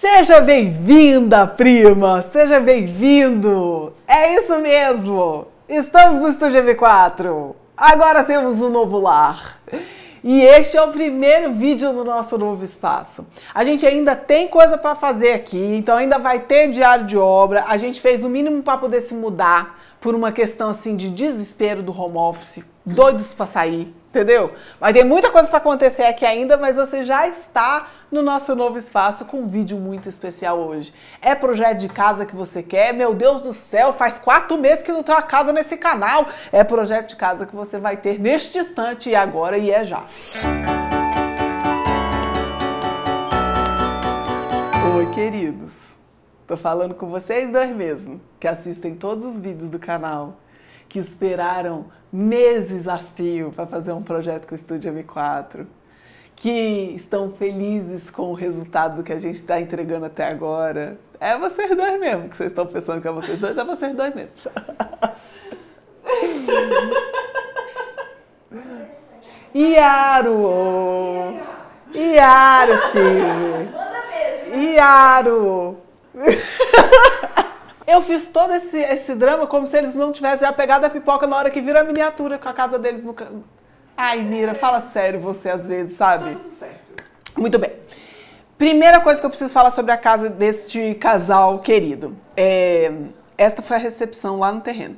Seja bem-vinda, prima! Seja bem-vindo! É isso mesmo! Estamos no Estúdio M4! Agora temos um novo lar! E este é o primeiro vídeo no nosso novo espaço. A gente ainda tem coisa para fazer aqui, então ainda vai ter diário de obra. A gente fez o mínimo para poder se mudar por uma questão assim de desespero do home office, doidos para sair, entendeu? Mas tem muita coisa para acontecer aqui ainda, mas você já está no nosso novo espaço com um vídeo muito especial hoje. É projeto de casa que você quer? Meu Deus do céu, faz quatro meses que não tem uma casa nesse canal. É projeto de casa que você vai ter neste instante e agora e é já. Oi, queridos. Tô falando com vocês dois mesmo, que assistem todos os vídeos do canal, que esperaram meses a fio para fazer um projeto com o Estúdio M4, que estão felizes com o resultado que a gente está entregando até agora. É vocês dois mesmo, que vocês estão pensando que é vocês dois, é vocês dois mesmo. Iaro! Iaro, sim! Iaro! Eu fiz todo esse, esse drama como se eles não tivessem já pegado a pipoca na hora que vira a miniatura com a casa deles no canto. Ai, Mira, fala sério você às vezes, sabe? Tá tudo certo. Muito bem. Primeira coisa que eu preciso falar sobre a casa deste casal querido. É, esta foi a recepção lá no terreno.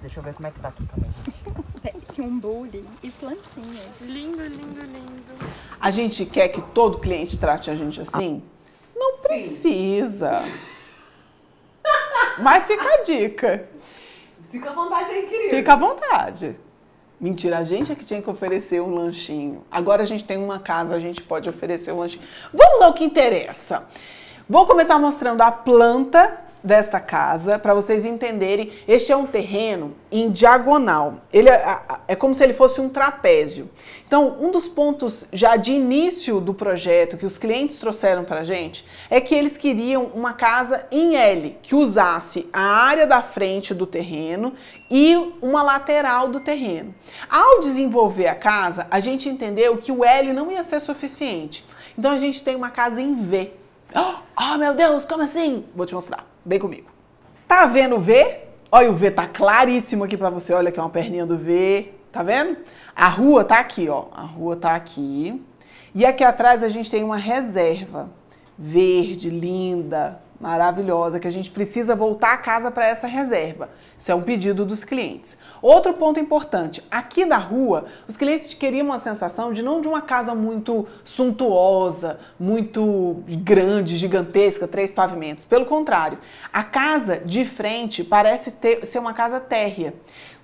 Deixa eu ver como é que tá aqui também, gente. É, tem um bule e plantinhas. Lindo, lindo, lindo. A gente quer que todo cliente trate a gente assim? Ah. Não Sim. precisa. Mas fica a dica. Fica à vontade aí, querido. Fica à vontade. Mentira, a gente é que tinha que oferecer um lanchinho. Agora a gente tem uma casa, a gente pode oferecer um lanchinho. Vamos ao que interessa. Vou começar mostrando a planta desta casa, para vocês entenderem, este é um terreno em diagonal. Ele é, é, como se ele fosse um trapézio. Então, um dos pontos já de início do projeto que os clientes trouxeram para a gente é que eles queriam uma casa em L, que usasse a área da frente do terreno e uma lateral do terreno. Ao desenvolver a casa, a gente entendeu que o L não ia ser suficiente. Então, a gente tem uma casa em V. Oh, meu Deus, como assim? Vou te mostrar. Vem comigo. Tá vendo o V? Olha, o V tá claríssimo aqui para você. Olha aqui, uma perninha do V. Tá vendo? A rua tá aqui, ó. A rua tá aqui. E aqui atrás a gente tem uma reserva verde, linda, maravilhosa, que a gente precisa voltar a casa para essa reserva. Isso é um pedido dos clientes. Outro ponto importante, aqui da rua, os clientes queriam uma sensação de não de uma casa muito suntuosa, muito grande, gigantesca, três pavimentos. Pelo contrário, a casa de frente parece ter, ser uma casa térrea.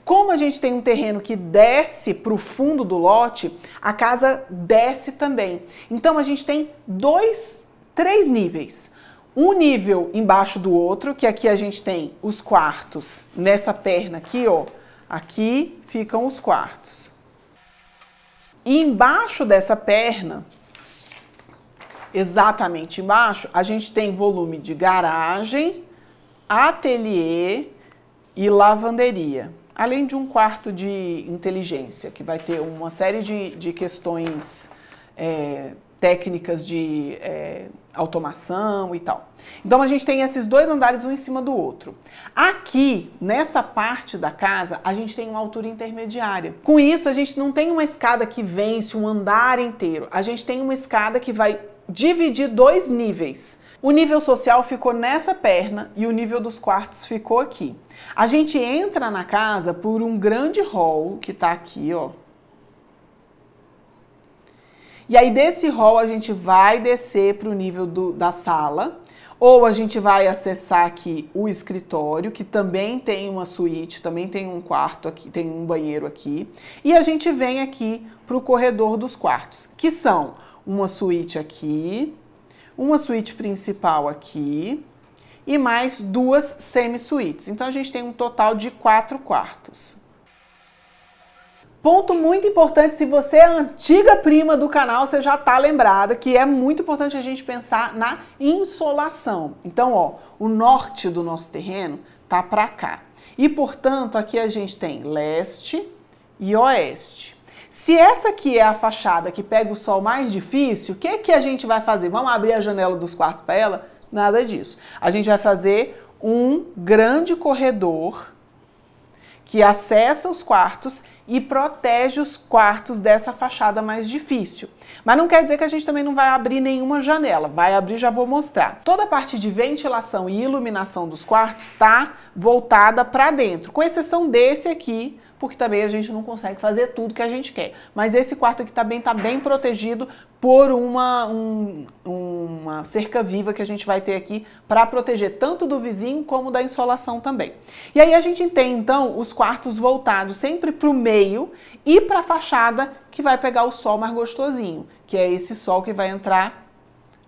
Como a gente tem um terreno que desce para o fundo do lote, a casa desce também. Então a gente tem dois, três níveis um nível embaixo do outro, que aqui a gente tem os quartos nessa perna aqui, ó. Aqui ficam os quartos. E embaixo dessa perna, exatamente embaixo, a gente tem volume de garagem, ateliê e lavanderia. Além de um quarto de inteligência, que vai ter uma série de, de questões é, técnicas de é, automação e tal. Então a gente tem esses dois andares um em cima do outro. Aqui, nessa parte da casa, a gente tem uma altura intermediária. Com isso, a gente não tem uma escada que vence um andar inteiro. A gente tem uma escada que vai dividir dois níveis. O nível social ficou nessa perna e o nível dos quartos ficou aqui. A gente entra na casa por um grande hall que tá aqui, ó, e aí desse hall a gente vai descer para o nível do, da sala, ou a gente vai acessar aqui o escritório, que também tem uma suíte, também tem um quarto aqui, tem um banheiro aqui. E a gente vem aqui para o corredor dos quartos, que são uma suíte aqui, uma suíte principal aqui e mais duas semi-suítes. Então a gente tem um total de quatro quartos. Ponto muito importante, se você é antiga prima do canal, você já tá lembrada que é muito importante a gente pensar na insolação. Então, ó, o norte do nosso terreno tá para cá. E, portanto, aqui a gente tem leste e oeste. Se essa aqui é a fachada que pega o sol mais difícil, o que, que a gente vai fazer? Vamos abrir a janela dos quartos para ela? Nada disso. A gente vai fazer um grande corredor que acessa os quartos e protege os quartos dessa fachada mais difícil. Mas não quer dizer que a gente também não vai abrir nenhuma janela. Vai abrir, já vou mostrar. Toda a parte de ventilação e iluminação dos quartos está voltada para dentro, com exceção desse aqui, porque também a gente não consegue fazer tudo que a gente quer. Mas esse quarto aqui também está tá bem protegido por uma, um, uma cerca viva que a gente vai ter aqui para proteger tanto do vizinho como da insolação também. E aí a gente tem então os quartos voltados sempre para o meio e para a fachada que vai pegar o sol mais gostosinho, que é esse sol que vai entrar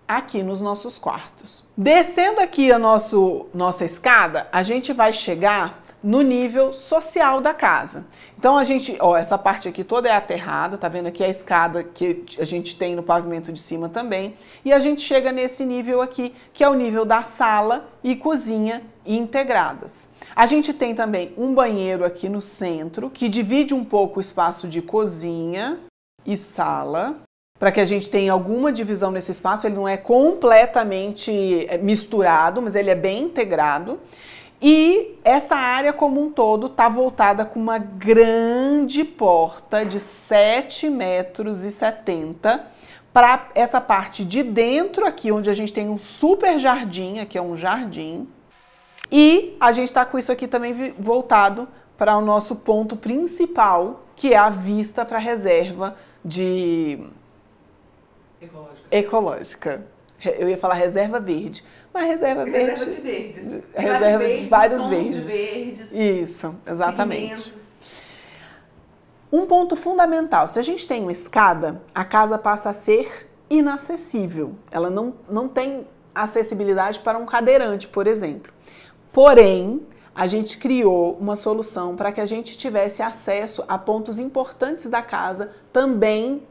aqui nos nossos quartos. Descendo aqui a nosso, nossa escada, a gente vai chegar no nível social da casa. Então a gente, ó, essa parte aqui toda é aterrada, tá vendo aqui é a escada que a gente tem no pavimento de cima também, e a gente chega nesse nível aqui, que é o nível da sala e cozinha integradas. A gente tem também um banheiro aqui no centro, que divide um pouco o espaço de cozinha e sala, para que a gente tenha alguma divisão nesse espaço, ele não é completamente eh, misturado, mas ele é bem integrado. E essa área como um todo está voltada com uma grande porta de 7 metros e 70 para essa parte de dentro aqui, onde a gente tem um super jardim, aqui é um jardim. E a gente está com isso aqui também voltado para o nosso ponto principal, que é a vista para a reserva de ecológica. ecológica eu ia falar reserva verde, mas reserva verde. Reserva de verdes. Reserva de vários verdes. verdes. Isso, exatamente. Pigmentos. Um ponto fundamental: se a gente tem uma escada, a casa passa a ser inacessível. Ela não, não tem acessibilidade para um cadeirante, por exemplo. Porém, a gente criou uma solução para que a gente tivesse acesso a pontos importantes da casa também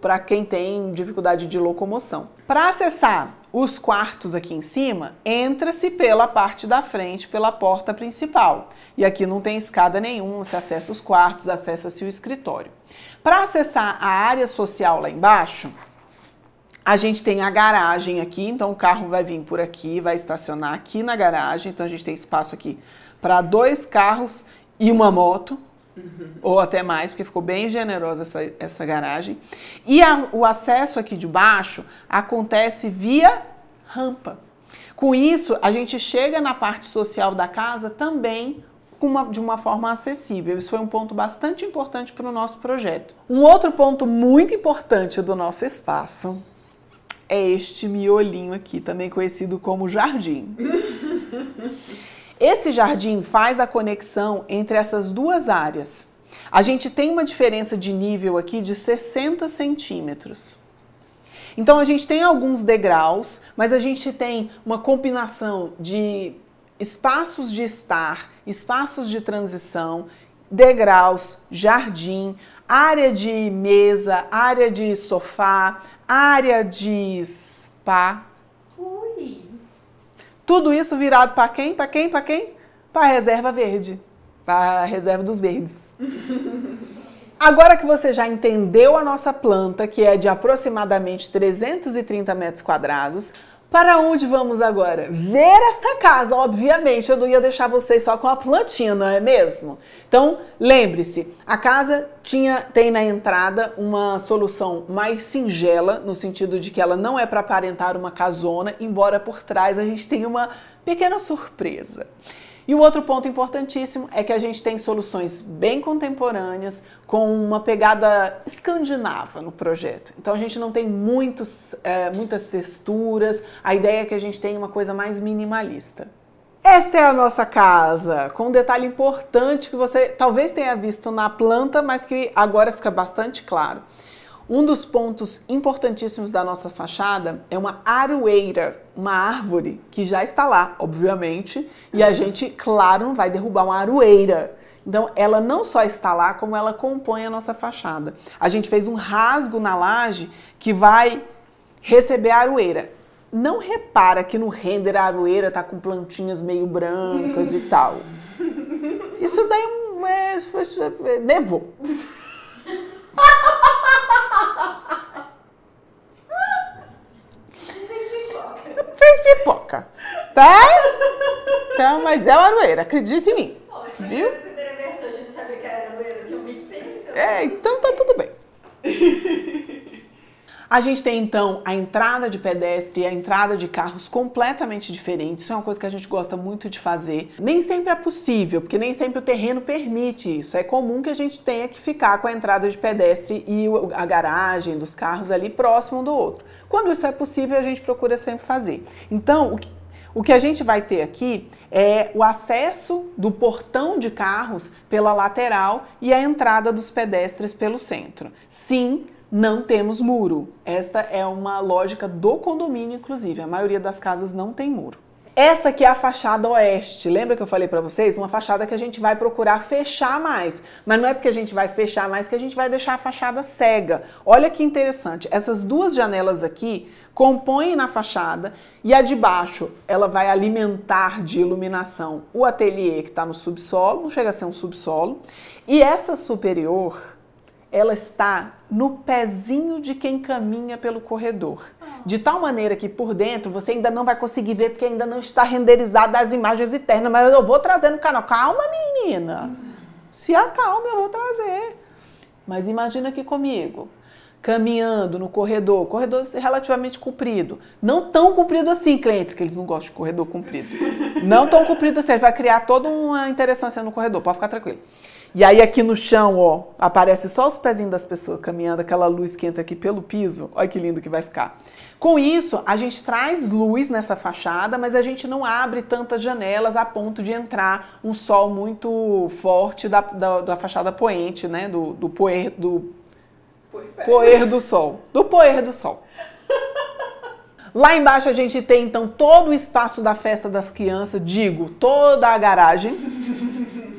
para quem tem dificuldade de locomoção. Para acessar os quartos aqui em cima, entra-se pela parte da frente, pela porta principal. E aqui não tem escada nenhuma, se acessa os quartos, acessa-se o escritório. Para acessar a área social lá embaixo, a gente tem a garagem aqui, então o carro vai vir por aqui, vai estacionar aqui na garagem. Então a gente tem espaço aqui para dois carros e uma moto, uhum. ou até mais, porque ficou bem generosa essa, essa garagem. E a, o acesso aqui de baixo acontece via rampa. Com isso, a gente chega na parte social da casa também uma, de uma forma acessível. Isso foi um ponto bastante importante para o nosso projeto. Um outro ponto muito importante do nosso espaço é este miolinho aqui, também conhecido como jardim. Esse jardim faz a conexão entre essas duas áreas. A gente tem uma diferença de nível aqui de 60 centímetros. Então a gente tem alguns degraus, mas a gente tem uma combinação de espaços de estar, espaços de transição, degraus, jardim, área de mesa, área de sofá, área de spa. Ui. Tudo isso virado para quem? Para quem? Para quem? Para a reserva verde, para a reserva dos verdes. Agora que você já entendeu a nossa planta, que é de aproximadamente 330 metros quadrados, para onde vamos agora? Ver esta casa, obviamente, eu não ia deixar vocês só com a plantinha, não é mesmo? Então, lembre-se, a casa tinha tem na entrada uma solução mais singela, no sentido de que ela não é para aparentar uma casona, embora por trás a gente tenha uma pequena surpresa. E o outro ponto importantíssimo é que a gente tem soluções bem contemporâneas com uma pegada escandinava no projeto. Então a gente não tem muitos, é, muitas texturas, a ideia é que a gente tem uma coisa mais minimalista. Esta é a nossa casa, com um detalhe importante que você talvez tenha visto na planta, mas que agora fica bastante claro. Um dos pontos importantíssimos da nossa fachada é uma arueira, uma árvore que já está lá, obviamente, e a gente, claro, não vai derrubar uma arueira. Então, ela não só está lá, como ela compõe a nossa fachada. A gente fez um rasgo na laje que vai receber a arueira. Não repara que no render a arueira está com plantinhas meio brancas e tal. Isso daí é, é, é nevou. Tá? Então, mas é uma aroeira, acredite em mim. Poxa, viu? Na primeira versão a gente sabia que era aroeira, tinha um big É, então tá tudo bem. A gente tem então a entrada de pedestre e a entrada de carros completamente diferentes. Isso é uma coisa que a gente gosta muito de fazer. Nem sempre é possível, porque nem sempre o terreno permite isso. É comum que a gente tenha que ficar com a entrada de pedestre e a garagem dos carros ali próximo um do outro. Quando isso é possível, a gente procura sempre fazer. Então, o que o que a gente vai ter aqui é o acesso do portão de carros pela lateral e a entrada dos pedestres pelo centro. Sim, não temos muro. Esta é uma lógica do condomínio, inclusive. A maioria das casas não tem muro. Essa aqui é a fachada oeste. Lembra que eu falei para vocês? Uma fachada que a gente vai procurar fechar mais. Mas não é porque a gente vai fechar mais que a gente vai deixar a fachada cega. Olha que interessante. Essas duas janelas aqui compõem na fachada e a de baixo ela vai alimentar de iluminação o ateliê que está no subsolo, não chega a ser um subsolo. E essa superior, ela está no pezinho de quem caminha pelo corredor de tal maneira que por dentro você ainda não vai conseguir ver porque ainda não está renderizada as imagens internas, mas eu vou trazer no canal. Calma, menina. Se acalme, eu vou trazer. Mas imagina aqui comigo, caminhando no corredor, corredor relativamente comprido. Não tão comprido assim, crentes, que eles não gostam de corredor comprido. Não tão comprido assim, ele vai criar toda uma interessância no corredor, pode ficar tranquilo. E aí aqui no chão, ó, aparece só os pezinhos das pessoas caminhando, aquela luz que entra aqui pelo piso. Olha que lindo que vai ficar. Com isso, a gente traz luz nessa fachada, mas a gente não abre tantas janelas a ponto de entrar um sol muito forte da, da, da fachada poente, né? Do, do poer do poer do sol, do poer do sol. Lá embaixo a gente tem então todo o espaço da festa das crianças, digo, toda a garagem.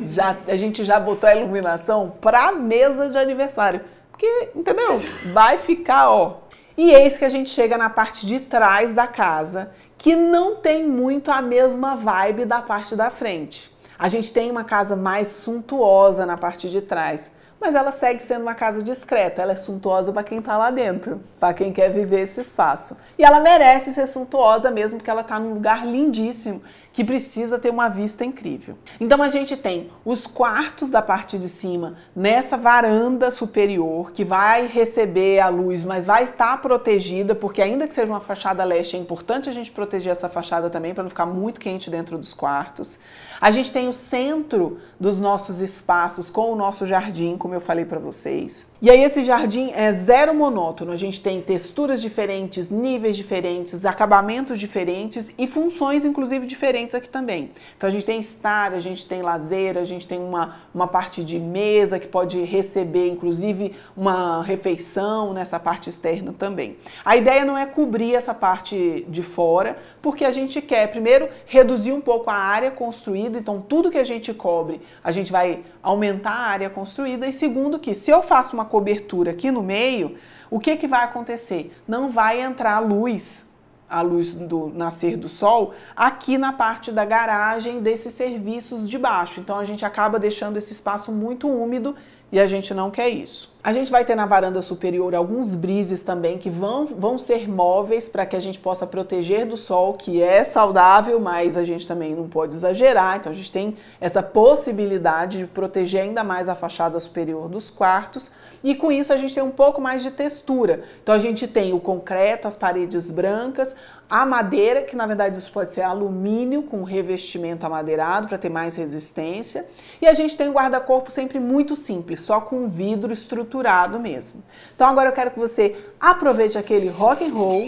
Já, a gente já botou a iluminação pra mesa de aniversário. Porque, entendeu? Vai ficar, ó, e eis que a gente chega na parte de trás da casa, que não tem muito a mesma vibe da parte da frente. A gente tem uma casa mais suntuosa na parte de trás, mas ela segue sendo uma casa discreta, ela é suntuosa para quem está lá dentro, para quem quer viver esse espaço. E ela merece ser suntuosa mesmo, porque ela está num lugar lindíssimo que precisa ter uma vista incrível. Então a gente tem os quartos da parte de cima nessa varanda superior que vai receber a luz, mas vai estar protegida, porque ainda que seja uma fachada leste, é importante a gente proteger essa fachada também para não ficar muito quente dentro dos quartos. A gente tem o centro dos nossos espaços com o nosso jardim, como eu falei para vocês. E aí esse jardim é zero monótono, a gente tem texturas diferentes, níveis diferentes, acabamentos diferentes e funções inclusive diferentes aqui também. Então a gente tem estar, a gente tem lazer, a gente tem uma, uma parte de mesa que pode receber, inclusive, uma refeição nessa parte externa também. A ideia não é cobrir essa parte de fora, porque a gente quer, primeiro, reduzir um pouco a área construída, então tudo que a gente cobre, a gente vai aumentar a área construída, e segundo que se eu faço uma cobertura aqui no meio, o que, que vai acontecer? Não vai entrar luz a luz do nascer do sol, aqui na parte da garagem desses serviços de baixo. Então a gente acaba deixando esse espaço muito úmido e a gente não quer isso. A gente vai ter na varanda superior alguns brises também que vão, vão ser móveis para que a gente possa proteger do sol, que é saudável, mas a gente também não pode exagerar. Então a gente tem essa possibilidade de proteger ainda mais a fachada superior dos quartos e com isso a gente tem um pouco mais de textura. Então a gente tem o concreto, as paredes brancas, a madeira, que na verdade isso pode ser alumínio com revestimento amadeirado para ter mais resistência. E a gente tem o guarda-corpo sempre muito simples, só com vidro estruturado estruturado mesmo. Então agora eu quero que você aproveite aquele rock and roll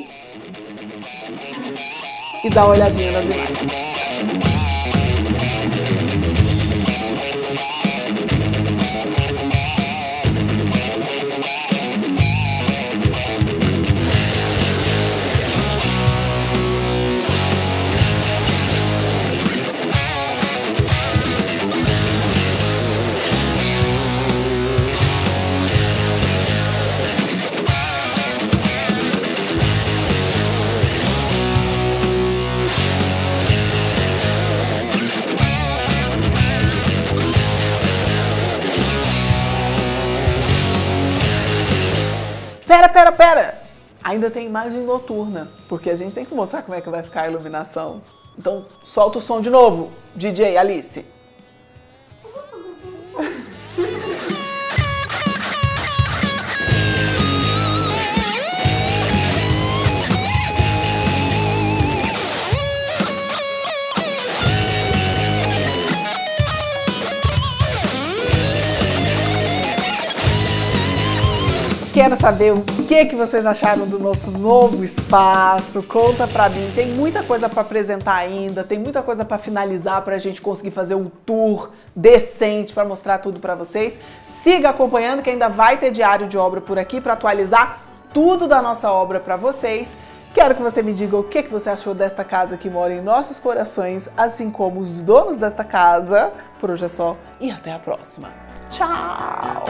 e dá uma olhadinha nas imagens. pera, pera, pera! Ainda tem imagem noturna, porque a gente tem que mostrar como é que vai ficar a iluminação. Então solta o som de novo, DJ Alice. Quero saber o que, que vocês acharam do nosso novo espaço. Conta pra mim. Tem muita coisa para apresentar ainda, tem muita coisa para finalizar pra gente conseguir fazer um tour decente para mostrar tudo para vocês. Siga acompanhando que ainda vai ter diário de obra por aqui para atualizar tudo da nossa obra para vocês. Quero que você me diga o que, que você achou desta casa que mora em nossos corações, assim como os donos desta casa. Por hoje é só e até a próxima. Tchau!